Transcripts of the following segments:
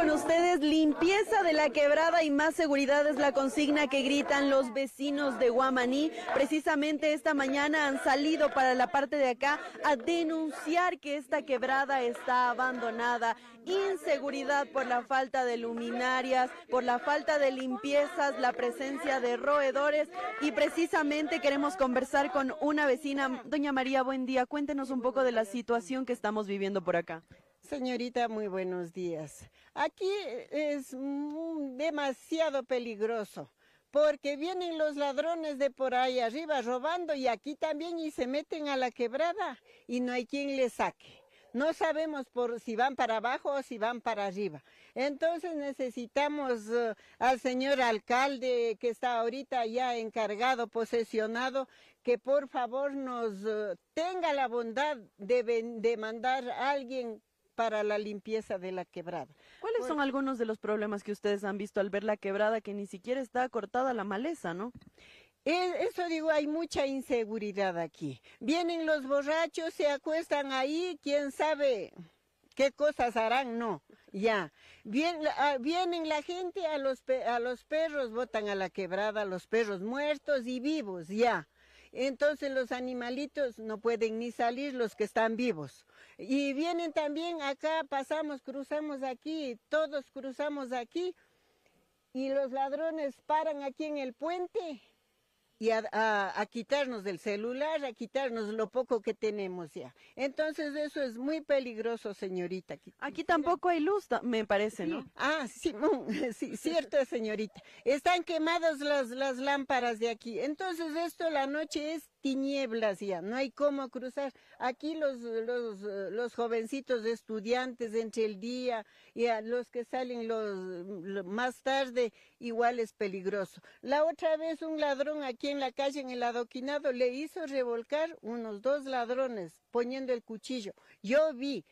con ustedes limpieza de la quebrada y más seguridad es la consigna que gritan los vecinos de Guamaní. Precisamente esta mañana han salido para la parte de acá a denunciar que esta quebrada está abandonada. Inseguridad por la falta de luminarias, por la falta de limpiezas, la presencia de roedores y precisamente queremos conversar con una vecina. Doña María, buen día. Cuéntenos un poco de la situación que estamos viviendo por acá. Señorita, muy buenos días. Aquí es demasiado peligroso porque vienen los ladrones de por ahí arriba robando y aquí también y se meten a la quebrada y no hay quien les saque. No sabemos por si van para abajo o si van para arriba. Entonces necesitamos eh, al señor alcalde que está ahorita ya encargado, posesionado, que por favor nos eh, tenga la bondad de, de mandar a alguien para la limpieza de la quebrada. ¿Cuáles son pues algunos de los problemas que ustedes han visto al ver la quebrada que ni siquiera está cortada la maleza, no? E, eso digo, hay mucha inseguridad aquí. Vienen los borrachos, se acuestan ahí, quién sabe qué cosas harán, no, ya. Ah, vienen la gente a los, a los perros, botan a la quebrada, a los perros muertos y vivos, ya. Entonces los animalitos no pueden ni salir los que están vivos. Y vienen también acá, pasamos, cruzamos aquí, todos cruzamos aquí y los ladrones paran aquí en el puente y a, quitarnos del celular, a quitarnos lo poco que tenemos ya. Entonces eso es muy peligroso, señorita. Aquí tampoco hay luz, me parece, ¿no? Ah, sí, sí, cierto, señorita. Están quemadas las, las lámparas de aquí. Entonces esto la noche es tinieblas ya, no hay cómo cruzar. Aquí los, los, eh, los jovencitos estudiantes entre el día y los que salen los, más tarde, igual es peligroso. La otra vez un ladrón aquí en la calle, en el adoquinado, le hizo revolcar unos dos ladrones poniendo el cuchillo. Yo vi.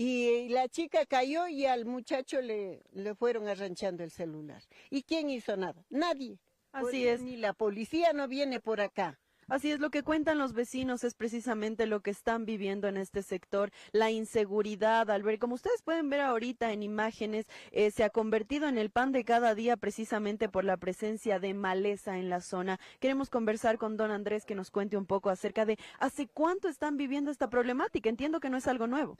Y la chica cayó y al muchacho le, le fueron arranchando el celular. ¿Y quién hizo nada? Nadie. Así es. Ni la policía no viene por acá. Así es, lo que cuentan los vecinos es precisamente lo que están viviendo en este sector, la inseguridad, ver, Como ustedes pueden ver ahorita en imágenes, eh, se ha convertido en el pan de cada día precisamente por la presencia de maleza en la zona. Queremos conversar con don Andrés que nos cuente un poco acerca de hace cuánto están viviendo esta problemática. Entiendo que no es algo nuevo.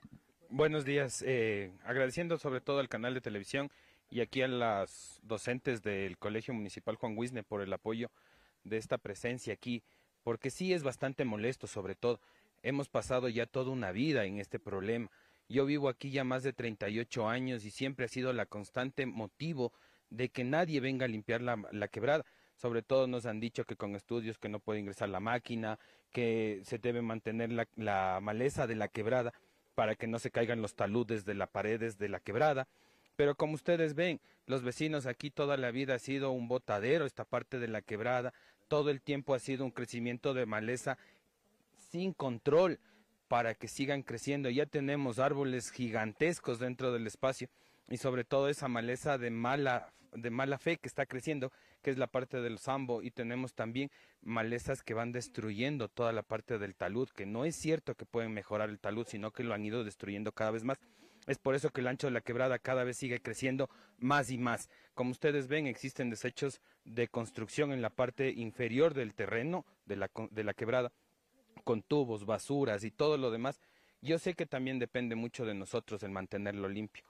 Buenos días, eh, agradeciendo sobre todo al canal de televisión y aquí a las docentes del Colegio Municipal Juan Wisne por el apoyo de esta presencia aquí porque sí es bastante molesto, sobre todo. Hemos pasado ya toda una vida en este problema. Yo vivo aquí ya más de 38 años y siempre ha sido la constante motivo de que nadie venga a limpiar la, quebrada. Sobre todo nos han dicho que con estudios que no puede ingresar la máquina, que se debe mantener la, maleza de la quebrada para que no se caigan los taludes de las paredes de la quebrada. Pero como ustedes ven, los vecinos aquí toda la vida ha sido un botadero, esta parte de la quebrada, todo el tiempo ha sido un crecimiento de maleza sin control para que sigan creciendo. Ya tenemos árboles gigantescos dentro del espacio y sobre todo esa maleza de mala, de mala fe que está creciendo, que es la parte del sambo, y tenemos también malezas que van destruyendo toda la parte del talud, que no es cierto que pueden mejorar el talud, sino que lo han ido destruyendo cada vez más. Es por eso que el ancho de la quebrada cada vez sigue creciendo más y más. Como ustedes ven, existen desechos de construcción en la parte inferior del terreno de la, de la quebrada, con tubos, basuras y todo lo demás. Yo sé que también depende mucho de nosotros el mantenerlo limpio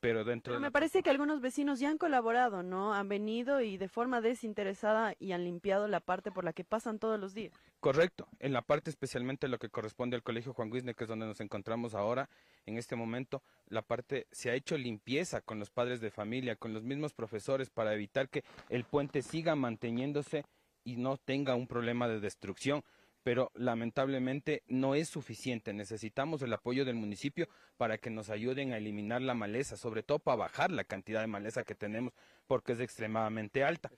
pero dentro me parece que algunos vecinos ya han colaborado, ¿no? Han venido y de forma desinteresada y han limpiado la parte por la que pasan todos los días. Correcto, en la parte especialmente lo que corresponde al Colegio Juan Guisne, que es donde nos encontramos ahora en este momento, la parte se ha hecho limpieza con los padres de familia, con los mismos profesores para evitar que el puente siga manteniéndose y no tenga un problema de destrucción pero lamentablemente no es suficiente. Necesitamos el apoyo del municipio para que nos ayuden a eliminar la maleza, sobre todo para bajar la cantidad de maleza que tenemos, porque es extremadamente alta.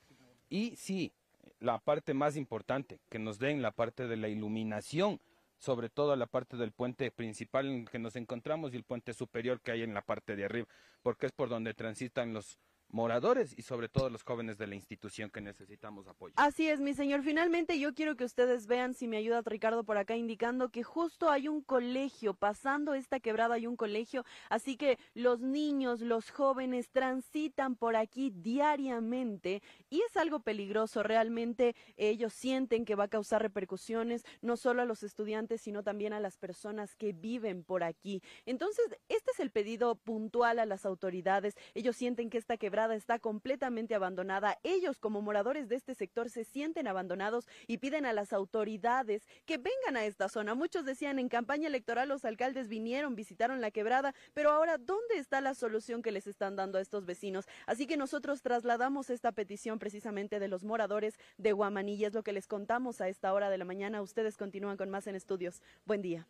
Y sí, la parte más importante, que nos den la parte de la iluminación, sobre todo la parte del puente principal en el que nos encontramos y el puente superior que hay en la parte de arriba, porque es por donde transitan los, moradores y sobre todo los jóvenes de la institución que necesitamos apoyo. Así es, mi señor. Finalmente yo quiero que ustedes vean, si me ayuda Ricardo por acá, indicando que justo hay un colegio, pasando esta quebrada hay un colegio, así que los niños, los jóvenes transitan por aquí diariamente y es algo peligroso. Realmente ellos sienten que va a causar repercusiones no solo a los estudiantes, sino también a las personas que viven por aquí. Entonces, este es el pedido puntual a las autoridades. Ellos sienten que esta quebrada está completamente abandonada. Ellos como moradores de este sector se sienten abandonados y piden a las autoridades que vengan a esta zona. Muchos decían en campaña electoral los alcaldes vinieron, visitaron la quebrada, pero ahora ¿dónde está la solución que les están dando a estos vecinos? Así que nosotros trasladamos esta petición precisamente de los moradores de Guamanilla. Es lo que les contamos a esta hora de la mañana. Ustedes continúan con más en estudios. Buen día.